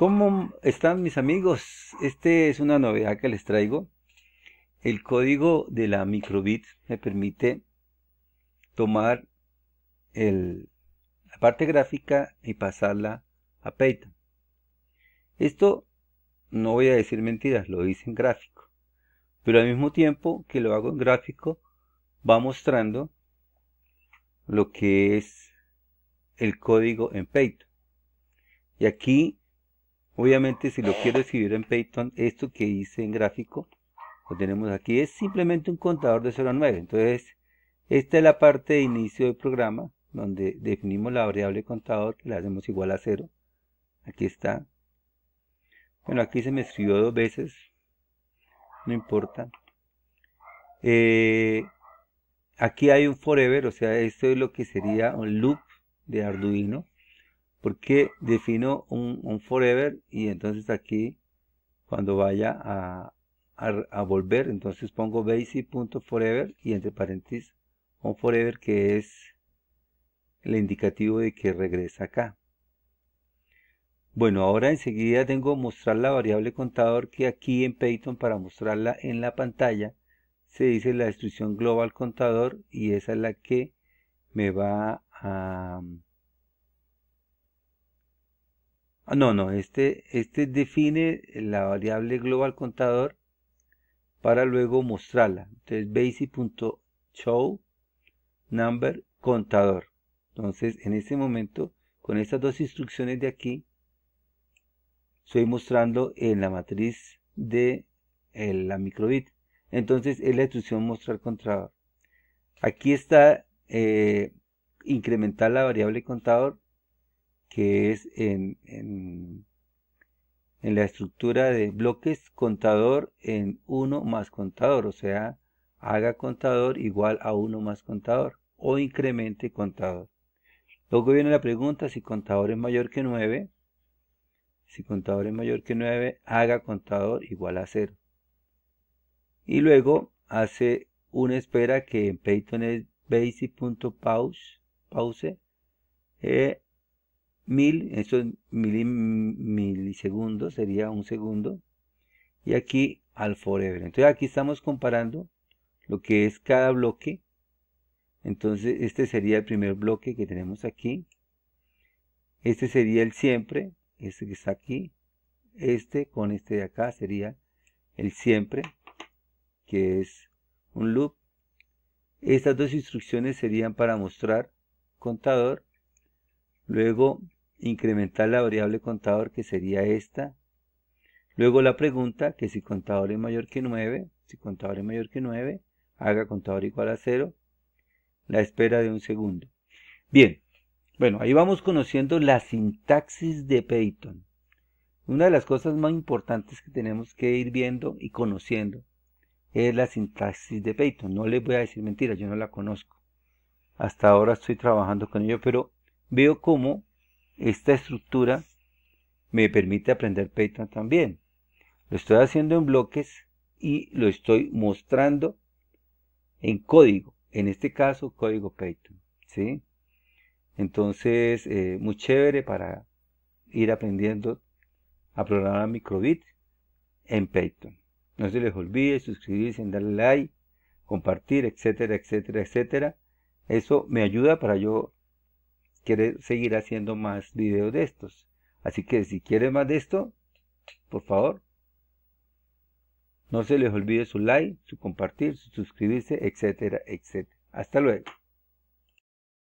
¿Cómo están mis amigos? Este es una novedad que les traigo. El código de la microbit me permite tomar la parte gráfica y pasarla a Python. Esto no voy a decir mentiras, lo hice en gráfico. Pero al mismo tiempo que lo hago en gráfico, va mostrando lo que es el código en Python. Y aquí Obviamente si lo quiero escribir en Python, esto que hice en gráfico, lo tenemos aquí, es simplemente un contador de 0 a 9. Entonces, esta es la parte de inicio del programa, donde definimos la variable contador, que la hacemos igual a 0. Aquí está. Bueno, aquí se me escribió dos veces. No importa. Eh, aquí hay un forever, o sea, esto es lo que sería un loop de Arduino porque defino un, forever y entonces aquí cuando vaya a, volver entonces pongo basic.forever y entre paréntesis un forever que es el indicativo de que regresa acá bueno ahora enseguida tengo mostrar la variable contador que aquí en Python para mostrarla en la pantalla se dice la instrucción global contador y esa es la que me va a Ah, no, no, este, este define la variable global contador para luego mostrarla. Entonces, basic.show number contador. Entonces, en este momento, con estas dos instrucciones de aquí, estoy mostrando en la matriz de la microbit. Entonces, es la instrucción mostrar contador. Aquí está eh, incrementar la variable contador que es en, la estructura de bloques contador en 1 más contador, o sea, haga contador igual a 1 más contador o incremente contador. Luego viene la pregunta si contador es mayor que 9. Si contador es mayor que 9, haga contador igual a 0. Y luego hace una espera que en Python es basic.pause pause, eh, mil esto es milisegundos, sería un segundo, y aquí al forever. Entonces aquí estamos comparando lo que es cada bloque. Entonces este sería el primer bloque que tenemos aquí. Este sería el siempre, este que está aquí. Este con este de acá sería el siempre, que es un loop. Estas dos instrucciones serían para mostrar contador. Luego incrementar la variable contador que sería esta. Luego la pregunta que si contador es mayor que 9, si contador es mayor que 9, haga contador igual a 0. La espera de un segundo. Bien, bueno, ahí vamos conociendo la sintaxis de Python. Una de las cosas más importantes que tenemos que ir viendo y conociendo es la sintaxis de Python. No les voy a decir mentiras, yo no la conozco. Hasta ahora estoy trabajando con ello, pero veo cómo esta estructura me permite aprender Python también. Lo estoy haciendo en bloques y lo estoy mostrando en código, en este caso código Python. ¿sí? Entonces, eh, muy chévere para ir aprendiendo a programar microbit en Python. No se les olvide suscribirse, darle like, compartir, etcétera, etcétera, etcétera. Eso me ayuda para yo quiere seguir haciendo más videos de estos. Así que si quiere más de esto, por favor, no se les olvide su like, su compartir, su suscribirse, etcétera, etcétera. Hasta luego.